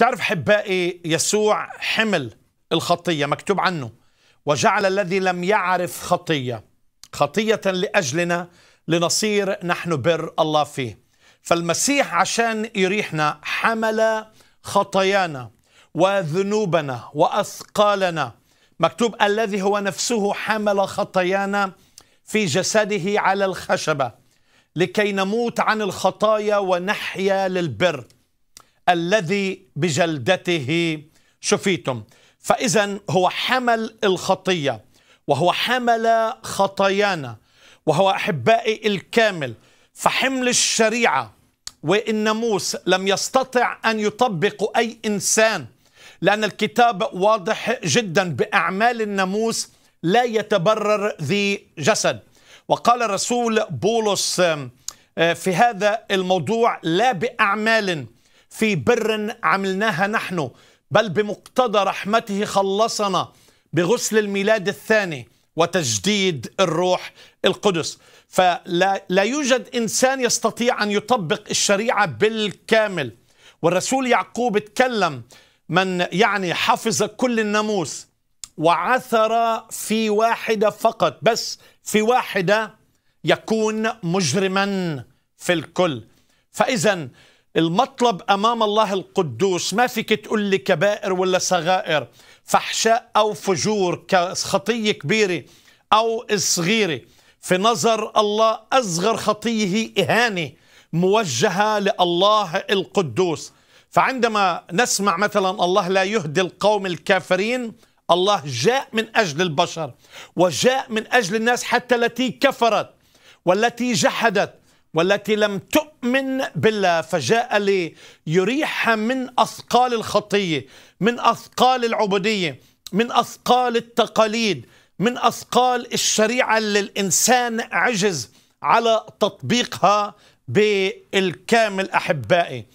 تعرف حبائي يسوع حمل الخطية مكتوب عنه وجعل الذي لم يعرف خطية خطية لأجلنا لنصير نحن بر الله فيه فالمسيح عشان يريحنا حمل خطايانا وذنوبنا وأثقالنا مكتوب الذي هو نفسه حمل خطايانا في جسده على الخشبة لكي نموت عن الخطايا ونحيا للبر الذي بجلدته شفيتم فإذا هو حمل الخطية وهو حمل خطايانا وهو أحبائي الكامل فحمل الشريعة والناموس لم يستطع أن يطبق أي إنسان لأن الكتاب واضح جدا بأعمال الناموس لا يتبرر ذي جسد وقال الرسول بولس آه، في هذا الموضوع لا بأعمال في بر عملناها نحن بل بمقتضى رحمته خلصنا بغسل الميلاد الثاني وتجديد الروح القدس فلا لا يوجد انسان يستطيع ان يطبق الشريعه بالكامل والرسول يعقوب تكلم من يعني حفظ كل الناموس وعثر في واحده فقط بس في واحده يكون مجرما في الكل فاذا المطلب امام الله القدوس ما فيك تقول لي كبائر ولا صغائر فحشاء او فجور خطيه كبيره او صغيره في نظر الله اصغر خطيه هي اهانه موجهه لله القدوس فعندما نسمع مثلا الله لا يهدي القوم الكافرين الله جاء من اجل البشر وجاء من اجل الناس حتى التي كفرت والتي جحدت والتي لم تؤمن يؤمن بالله فجاء لي يريح من أثقال الخطية من أثقال العبودية من أثقال التقاليد من أثقال الشريعة اللي الإنسان عجز على تطبيقها بالكامل أحبائي